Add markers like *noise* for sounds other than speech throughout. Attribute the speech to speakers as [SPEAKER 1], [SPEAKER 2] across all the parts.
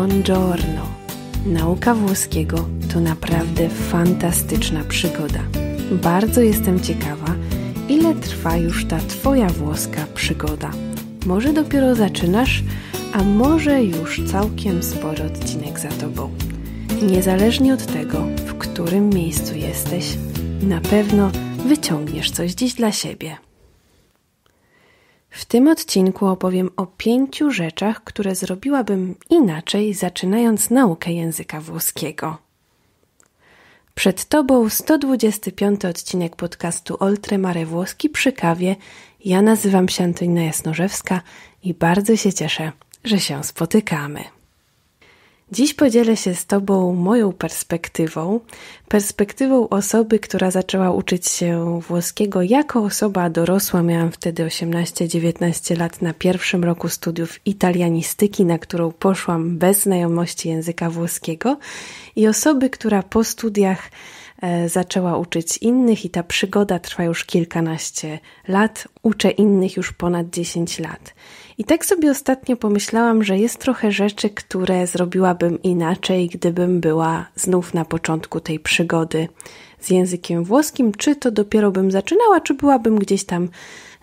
[SPEAKER 1] Buongiorno. Nauka włoskiego to naprawdę fantastyczna przygoda. Bardzo jestem ciekawa, ile trwa już ta Twoja włoska przygoda. Może dopiero zaczynasz, a może już całkiem spory odcinek za Tobą. Niezależnie od tego, w którym miejscu jesteś, na pewno wyciągniesz coś dziś dla siebie. W tym odcinku opowiem o pięciu rzeczach, które zrobiłabym inaczej, zaczynając naukę języka włoskiego. Przed Tobą 125 odcinek podcastu mare Włoski przy kawie. Ja nazywam się Antonina Jasnorzewska i bardzo się cieszę, że się spotykamy. Dziś podzielę się z Tobą moją perspektywą, perspektywą osoby, która zaczęła uczyć się włoskiego jako osoba dorosła. Miałam wtedy 18-19 lat na pierwszym roku studiów italianistyki, na którą poszłam bez znajomości języka włoskiego, i osoby, która po studiach E, zaczęła uczyć innych i ta przygoda trwa już kilkanaście lat. Uczę innych już ponad 10 lat. I tak sobie ostatnio pomyślałam, że jest trochę rzeczy, które zrobiłabym inaczej, gdybym była znów na początku tej przygody z językiem włoskim, czy to dopiero bym zaczynała, czy byłabym gdzieś tam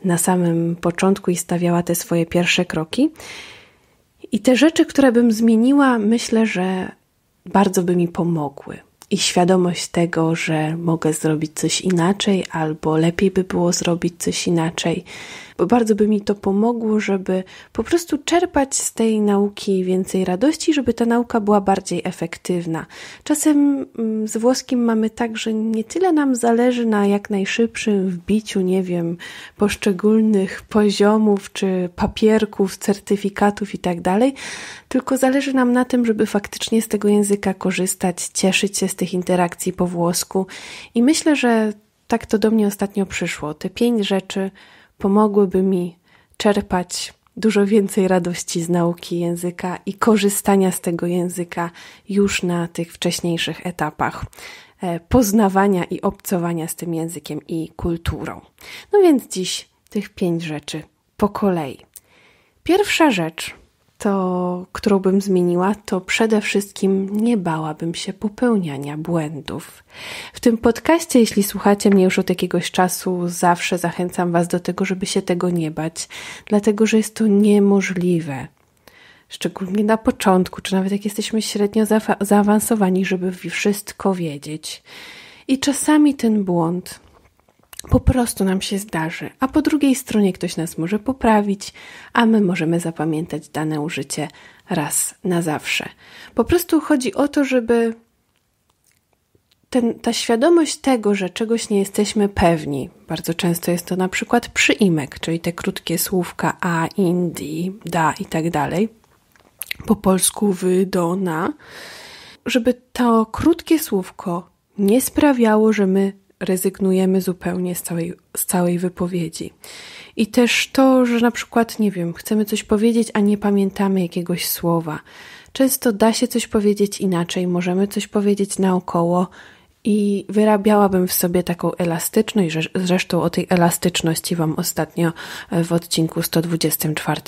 [SPEAKER 1] na samym początku i stawiała te swoje pierwsze kroki. I te rzeczy, które bym zmieniła, myślę, że bardzo by mi pomogły i świadomość tego, że mogę zrobić coś inaczej, albo lepiej by było zrobić coś inaczej, bo bardzo by mi to pomogło, żeby po prostu czerpać z tej nauki więcej radości, żeby ta nauka była bardziej efektywna. Czasem mm, z włoskim mamy tak, że nie tyle nam zależy na jak najszybszym wbiciu, nie wiem, poszczególnych poziomów czy papierków, certyfikatów i tak dalej, tylko zależy nam na tym, żeby faktycznie z tego języka korzystać, cieszyć się z tych interakcji po włosku i myślę, że tak to do mnie ostatnio przyszło. Te pięć rzeczy pomogłyby mi czerpać dużo więcej radości z nauki języka i korzystania z tego języka już na tych wcześniejszych etapach e, poznawania i obcowania z tym językiem i kulturą. No więc dziś tych pięć rzeczy po kolei. Pierwsza rzecz to, którą bym zmieniła, to przede wszystkim nie bałabym się popełniania błędów. W tym podcaście, jeśli słuchacie mnie już od jakiegoś czasu, zawsze zachęcam Was do tego, żeby się tego nie bać, dlatego że jest to niemożliwe. Szczególnie na początku, czy nawet jak jesteśmy średnio za zaawansowani, żeby wszystko wiedzieć. I czasami ten błąd po prostu nam się zdarzy, a po drugiej stronie ktoś nas może poprawić, a my możemy zapamiętać dane użycie raz na zawsze. Po prostu chodzi o to, żeby ten, ta świadomość tego, że czegoś nie jesteśmy pewni, bardzo często jest to na przykład przyimek, czyli te krótkie słówka a, indi, da i tak dalej, po polsku wy, do, na, żeby to krótkie słówko nie sprawiało, że my rezygnujemy zupełnie z całej, z całej wypowiedzi. I też to, że na przykład, nie wiem, chcemy coś powiedzieć, a nie pamiętamy jakiegoś słowa. Często da się coś powiedzieć inaczej, możemy coś powiedzieć naokoło, i wyrabiałabym w sobie taką elastyczność. Zresztą o tej elastyczności Wam ostatnio e, w odcinku 124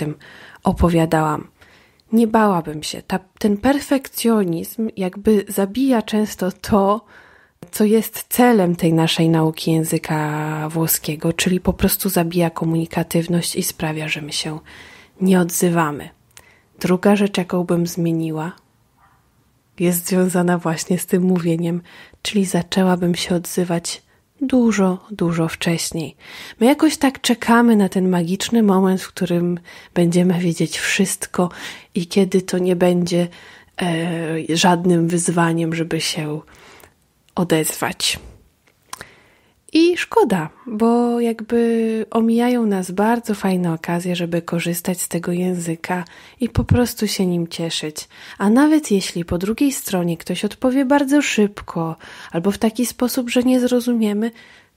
[SPEAKER 1] opowiadałam. Nie bałabym się. Ta, ten perfekcjonizm jakby zabija często to, co jest celem tej naszej nauki języka włoskiego, czyli po prostu zabija komunikatywność i sprawia, że my się nie odzywamy. Druga rzecz, jaką bym zmieniła, jest związana właśnie z tym mówieniem, czyli zaczęłabym się odzywać dużo, dużo wcześniej. My jakoś tak czekamy na ten magiczny moment, w którym będziemy wiedzieć wszystko i kiedy to nie będzie e, żadnym wyzwaniem, żeby się odezwać. I szkoda, bo jakby omijają nas bardzo fajne okazje, żeby korzystać z tego języka i po prostu się nim cieszyć. A nawet jeśli po drugiej stronie ktoś odpowie bardzo szybko albo w taki sposób, że nie zrozumiemy,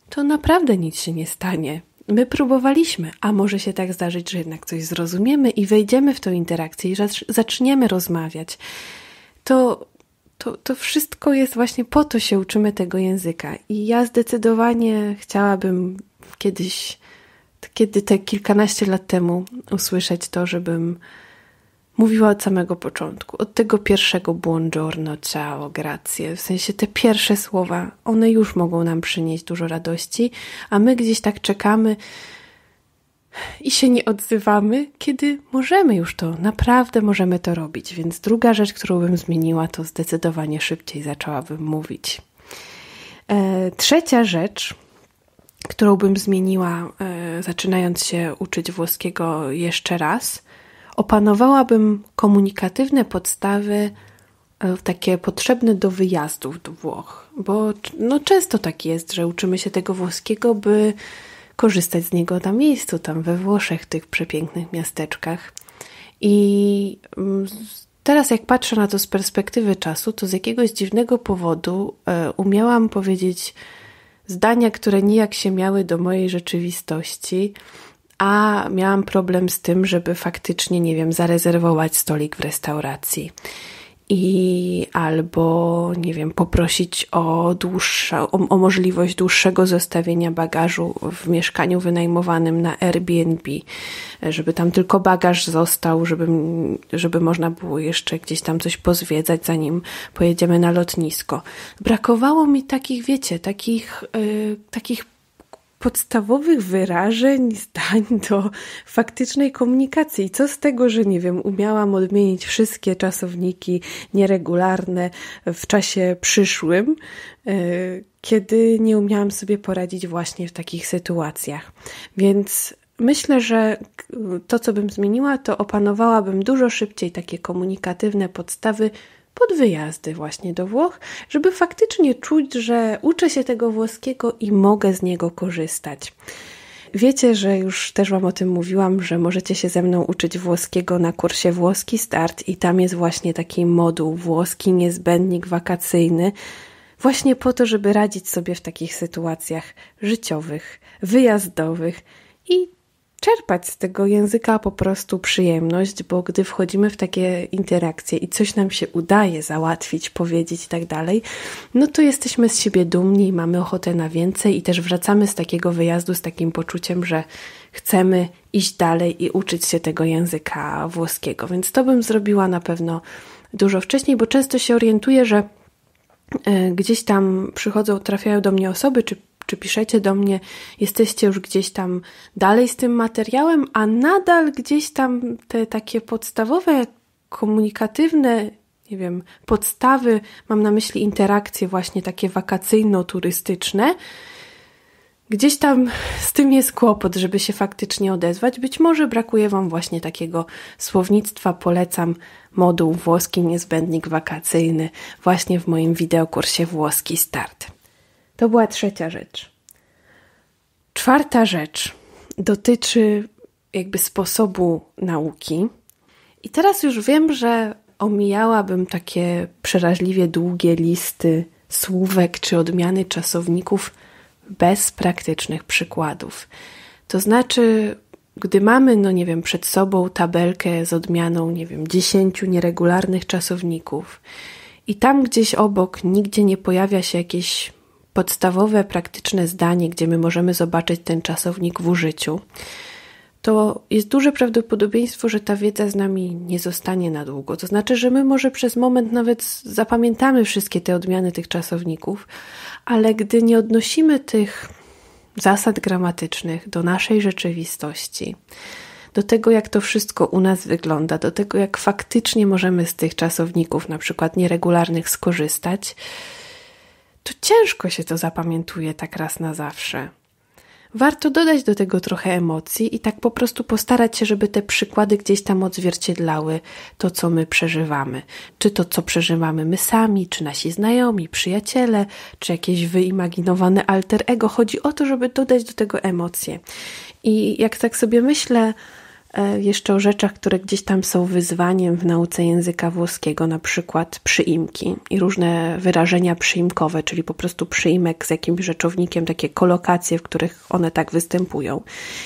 [SPEAKER 1] to naprawdę nic się nie stanie. My próbowaliśmy, a może się tak zdarzyć, że jednak coś zrozumiemy i wejdziemy w tą interakcję i zaczniemy rozmawiać. To to, to wszystko jest właśnie po to się uczymy tego języka. I ja zdecydowanie chciałabym kiedyś, kiedy te kilkanaście lat temu, usłyszeć to, żebym mówiła od samego początku, od tego pierwszego buongiorno, ciao, grazie. W sensie te pierwsze słowa, one już mogą nam przynieść dużo radości, a my gdzieś tak czekamy i się nie odzywamy, kiedy możemy już to, naprawdę możemy to robić. Więc druga rzecz, którą bym zmieniła, to zdecydowanie szybciej zaczęłabym mówić. E, trzecia rzecz, którą bym zmieniła, e, zaczynając się uczyć włoskiego jeszcze raz, opanowałabym komunikatywne podstawy e, takie potrzebne do wyjazdów do Włoch, bo no, często tak jest, że uczymy się tego włoskiego, by korzystać z niego na miejscu, tam we Włoszech, tych przepięknych miasteczkach. I mm, teraz, jak patrzę na to z perspektywy czasu, to z jakiegoś dziwnego powodu e, umiałam powiedzieć zdania, które nijak się miały do mojej rzeczywistości, a miałam problem z tym, żeby faktycznie, nie wiem, zarezerwować stolik w restauracji i albo, nie wiem, poprosić o, dłuższa, o, o, możliwość dłuższego zostawienia bagażu w mieszkaniu wynajmowanym na Airbnb, żeby tam tylko bagaż został, żeby, żeby można było jeszcze gdzieś tam coś pozwiedzać, zanim pojedziemy na lotnisko. Brakowało mi takich, wiecie, takich, yy, takich podstawowych wyrażeń, zdań do faktycznej komunikacji. Co z tego, że nie wiem, umiałam odmienić wszystkie czasowniki nieregularne w czasie przyszłym, e, kiedy nie umiałam sobie poradzić właśnie w takich sytuacjach. Więc myślę, że to, co bym zmieniła, to opanowałabym dużo szybciej takie komunikatywne podstawy pod wyjazdy właśnie do Włoch, żeby faktycznie czuć, że uczę się tego włoskiego i mogę z niego korzystać. Wiecie, że już też Wam o tym mówiłam, że możecie się ze mną uczyć włoskiego na kursie Włoski Start i tam jest właśnie taki moduł włoski niezbędnik wakacyjny, właśnie po to, żeby radzić sobie w takich sytuacjach życiowych, wyjazdowych i czerpać z tego języka po prostu przyjemność, bo gdy wchodzimy w takie interakcje i coś nam się udaje załatwić, powiedzieć i tak dalej, no to jesteśmy z siebie dumni mamy ochotę na więcej i też wracamy z takiego wyjazdu z takim poczuciem, że chcemy iść dalej i uczyć się tego języka włoskiego. Więc to bym zrobiła na pewno dużo wcześniej, bo często się orientuję, że e, gdzieś tam przychodzą, trafiają do mnie osoby, czy czy piszecie do mnie, jesteście już gdzieś tam dalej z tym materiałem, a nadal gdzieś tam te takie podstawowe, komunikatywne, nie wiem, podstawy, mam na myśli interakcje właśnie takie wakacyjno-turystyczne, gdzieś tam z tym jest kłopot, żeby się faktycznie odezwać. Być może brakuje Wam właśnie takiego słownictwa. Polecam moduł włoski niezbędnik wakacyjny właśnie w moim wideokursie Włoski Start. To była trzecia rzecz. Czwarta rzecz dotyczy jakby sposobu nauki. I teraz już wiem, że omijałabym takie przeraźliwie długie listy słówek czy odmiany czasowników bez praktycznych przykładów. To znaczy, gdy mamy, no nie wiem, przed sobą tabelkę z odmianą, nie wiem, dziesięciu nieregularnych czasowników i tam gdzieś obok nigdzie nie pojawia się jakieś podstawowe, praktyczne zdanie, gdzie my możemy zobaczyć ten czasownik w użyciu, to jest duże prawdopodobieństwo, że ta wiedza z nami nie zostanie na długo. To znaczy, że my może przez moment nawet zapamiętamy wszystkie te odmiany tych czasowników, ale gdy nie odnosimy tych zasad gramatycznych do naszej rzeczywistości, do tego, jak to wszystko u nas wygląda, do tego, jak faktycznie możemy z tych czasowników, na przykład nieregularnych, skorzystać, to ciężko się to zapamiętuje tak raz na zawsze. Warto dodać do tego trochę emocji i tak po prostu postarać się, żeby te przykłady gdzieś tam odzwierciedlały to, co my przeżywamy. Czy to, co przeżywamy my sami, czy nasi znajomi, przyjaciele, czy jakieś wyimaginowane alter ego. Chodzi o to, żeby dodać do tego emocje. I jak tak sobie myślę, E, jeszcze o rzeczach, które gdzieś tam są wyzwaniem w nauce języka włoskiego, na przykład przyimki i różne wyrażenia przyimkowe, czyli po prostu przyimek z jakimś rzeczownikiem, takie kolokacje, w których one tak występują.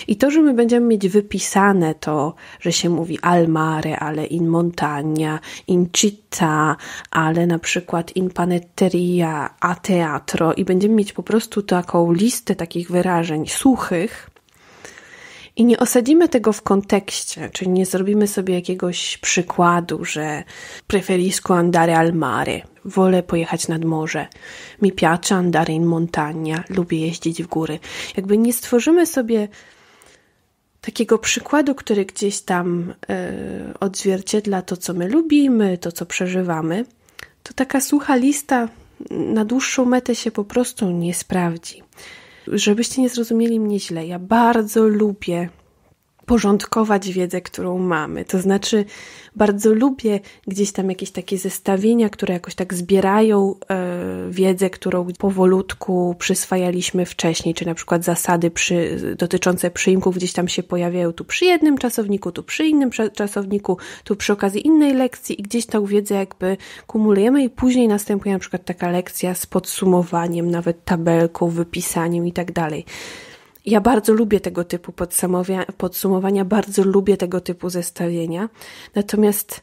[SPEAKER 1] I to, że my będziemy mieć wypisane to, że się mówi al mare, ale in montagna, in città, ale na przykład in panetteria, a teatro i będziemy mieć po prostu taką listę takich wyrażeń suchych, i nie osadzimy tego w kontekście, czyli nie zrobimy sobie jakiegoś przykładu, że preferisco andare al mare, wolę pojechać nad morze, mi piace andare in montagna, lubię jeździć w góry. Jakby nie stworzymy sobie takiego przykładu, który gdzieś tam e, odzwierciedla to, co my lubimy, to, co przeżywamy, to taka sucha lista na dłuższą metę się po prostu nie sprawdzi. Żebyście nie zrozumieli mnie źle, ja bardzo lubię porządkować wiedzę, którą mamy. To znaczy, bardzo lubię gdzieś tam jakieś takie zestawienia, które jakoś tak zbierają e, wiedzę, którą powolutku przyswajaliśmy wcześniej, czy na przykład zasady przy, dotyczące przyimków gdzieś tam się pojawiają tu przy jednym czasowniku, tu przy innym czasowniku, tu przy okazji innej lekcji i gdzieś tą wiedzę jakby kumulujemy i później następuje na przykład taka lekcja z podsumowaniem, nawet tabelką, wypisaniem i tak dalej. Ja bardzo lubię tego typu podsumowania, bardzo lubię tego typu zestawienia. Natomiast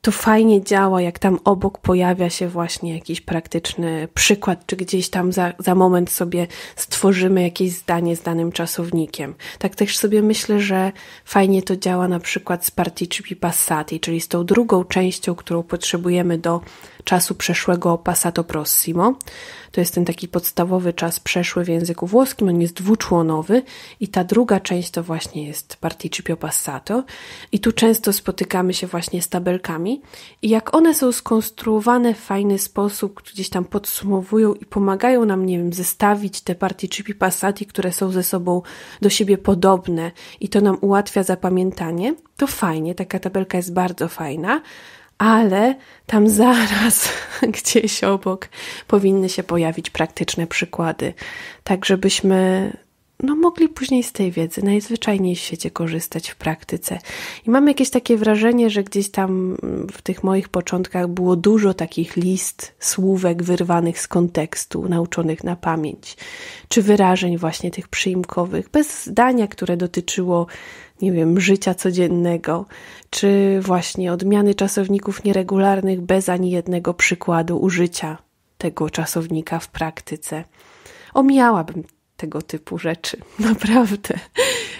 [SPEAKER 1] to fajnie działa, jak tam obok pojawia się właśnie jakiś praktyczny przykład, czy gdzieś tam za, za moment sobie stworzymy jakieś zdanie z danym czasownikiem. Tak też sobie myślę, że fajnie to działa na przykład z participi passati, czyli z tą drugą częścią, którą potrzebujemy do czasu przeszłego passato prossimo. To jest ten taki podstawowy czas przeszły w języku włoskim, on jest dwuczłonowy i ta druga część to właśnie jest participio passato. I tu często spotykamy się właśnie z tabelkami i jak one są skonstruowane w fajny sposób, gdzieś tam podsumowują i pomagają nam, nie wiem, zestawić te participi passati, które są ze sobą do siebie podobne i to nam ułatwia zapamiętanie, to fajnie, taka tabelka jest bardzo fajna ale tam zaraz *laughs* gdzieś obok powinny się pojawić praktyczne przykłady, tak żebyśmy no, mogli później z tej wiedzy najzwyczajniej w świecie korzystać w praktyce. I mam jakieś takie wrażenie, że gdzieś tam mm, w tych moich początkach było dużo takich list, słówek wyrwanych z kontekstu, nauczonych na pamięć, czy wyrażeń właśnie tych przyimkowych, bez zdania, które dotyczyło nie wiem, życia codziennego, czy właśnie odmiany czasowników nieregularnych bez ani jednego przykładu użycia tego czasownika w praktyce. Omijałabym tego typu rzeczy. *laughs* Naprawdę.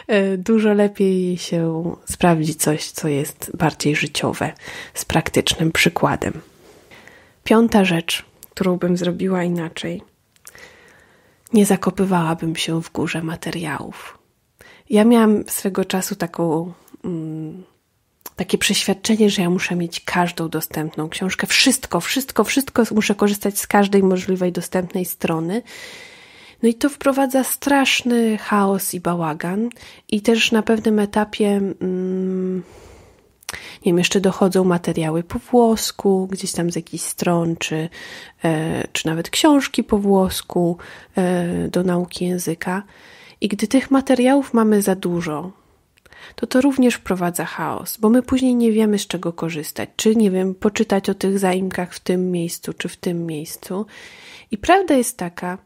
[SPEAKER 1] E, dużo lepiej się sprawdzi coś, co jest bardziej życiowe, z praktycznym przykładem. Piąta rzecz, którą bym zrobiła inaczej. Nie zakopywałabym się w górze materiałów. Ja miałam swego czasu taką. Mm, takie przeświadczenie, że ja muszę mieć każdą dostępną książkę, wszystko, wszystko, wszystko, muszę korzystać z każdej możliwej dostępnej strony. No i to wprowadza straszny chaos i bałagan, i też na pewnym etapie. Mm, nie wiem, jeszcze dochodzą materiały po włosku, gdzieś tam z jakichś stron, czy, e, czy nawet książki po włosku e, do nauki języka. I gdy tych materiałów mamy za dużo, to to również wprowadza chaos, bo my później nie wiemy, z czego korzystać, czy nie wiem, poczytać o tych zaimkach w tym miejscu, czy w tym miejscu. I prawda jest taka,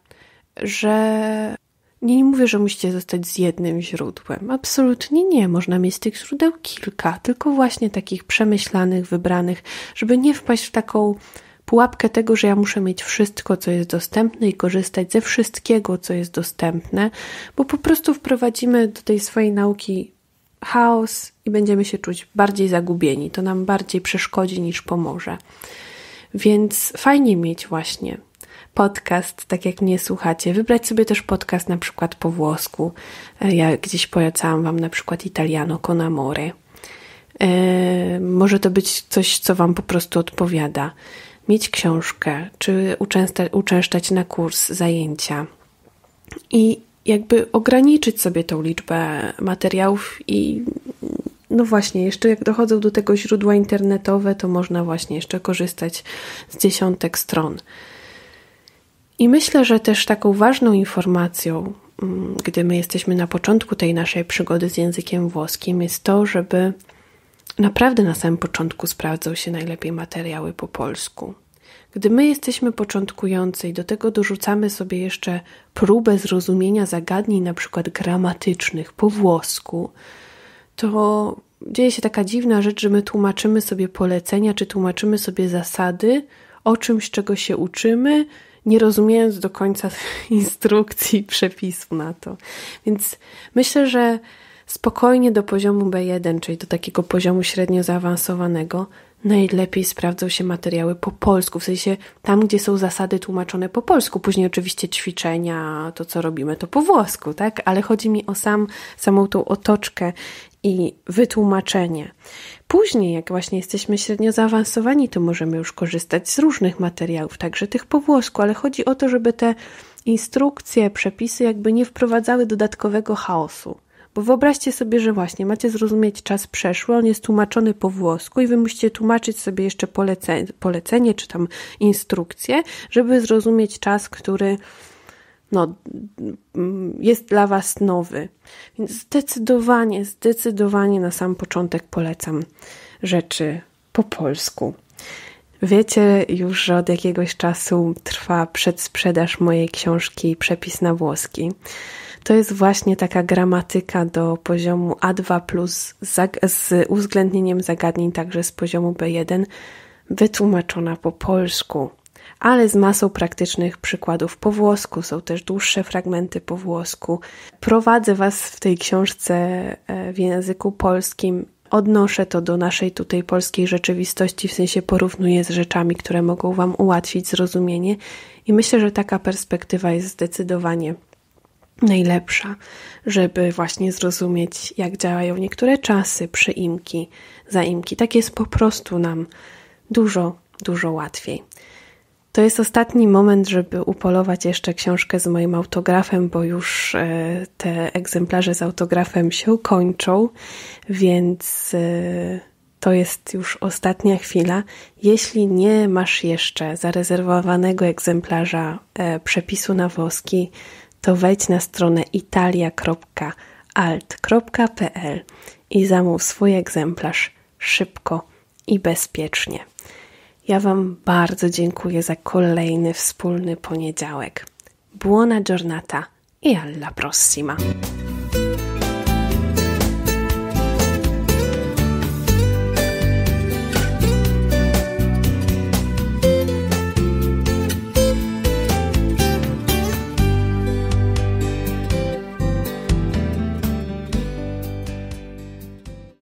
[SPEAKER 1] że nie, nie mówię, że musicie zostać z jednym źródłem. Absolutnie nie. Można mieć tych źródeł kilka, tylko właśnie takich przemyślanych, wybranych, żeby nie wpaść w taką pułapkę tego, że ja muszę mieć wszystko, co jest dostępne i korzystać ze wszystkiego, co jest dostępne, bo po prostu wprowadzimy do tej swojej nauki chaos i będziemy się czuć bardziej zagubieni. To nam bardziej przeszkodzi niż pomoże. Więc fajnie mieć właśnie podcast, tak jak mnie słuchacie. Wybrać sobie też podcast na przykład po włosku. E, ja gdzieś polecałam Wam na przykład Italiano con amore. E, może to być coś, co Wam po prostu odpowiada. Mieć książkę, czy uczęszczać, uczęszczać na kurs, zajęcia. I jakby ograniczyć sobie tą liczbę materiałów i no właśnie, jeszcze jak dochodzą do tego źródła internetowe, to można właśnie jeszcze korzystać z dziesiątek stron. I myślę, że też taką ważną informacją, mm, gdy my jesteśmy na początku tej naszej przygody z językiem włoskim, jest to, żeby naprawdę na samym początku sprawdzą się najlepiej materiały po polsku. Gdy my jesteśmy początkujący i do tego dorzucamy sobie jeszcze próbę zrozumienia zagadnień, na przykład gramatycznych po włosku, to dzieje się taka dziwna rzecz, że my tłumaczymy sobie polecenia czy tłumaczymy sobie zasady o czymś, czego się uczymy, nie rozumiejąc do końca *laughs* instrukcji przepisu na to. Więc myślę, że spokojnie do poziomu B1, czyli do takiego poziomu średnio zaawansowanego, najlepiej sprawdzą się materiały po polsku, w sensie tam, gdzie są zasady tłumaczone po polsku. Później oczywiście ćwiczenia, to co robimy, to po włosku, tak? Ale chodzi mi o sam, samą tą otoczkę i wytłumaczenie. Później, jak właśnie jesteśmy średnio zaawansowani, to możemy już korzystać z różnych materiałów, także tych po włosku, ale chodzi o to, żeby te instrukcje, przepisy jakby nie wprowadzały dodatkowego chaosu. Bo wyobraźcie sobie, że właśnie macie zrozumieć czas przeszły, on jest tłumaczony po włosku i wy musicie tłumaczyć sobie jeszcze polecenie, polecenie czy tam instrukcję, żeby zrozumieć czas, który no, jest dla Was nowy. Więc zdecydowanie, zdecydowanie na sam początek polecam rzeczy po polsku. Wiecie już, że od jakiegoś czasu trwa przedsprzedaż mojej książki Przepis na włoski. To jest właśnie taka gramatyka do poziomu A2 plus z uwzględnieniem zagadnień także z poziomu B1 wytłumaczona po polsku ale z masą praktycznych przykładów po włosku. Są też dłuższe fragmenty po włosku. Prowadzę Was w tej książce e, w języku polskim. Odnoszę to do naszej tutaj polskiej rzeczywistości, w sensie porównuję z rzeczami, które mogą Wam ułatwić zrozumienie, i myślę, że taka perspektywa jest zdecydowanie najlepsza, żeby właśnie zrozumieć, jak działają niektóre czasy, przyimki, zaimki. Tak jest po prostu nam dużo, dużo łatwiej. To jest ostatni moment, żeby upolować jeszcze książkę z moim autografem, bo już e, te egzemplarze z autografem się kończą, więc e, to jest już ostatnia chwila. Jeśli nie masz jeszcze zarezerwowanego egzemplarza e, przepisu na woski, to wejdź na stronę italia.alt.pl i zamów swój egzemplarz szybko i bezpiecznie. Ja Wam bardzo dziękuję za kolejny wspólny poniedziałek. Buona giornata i alla prossima!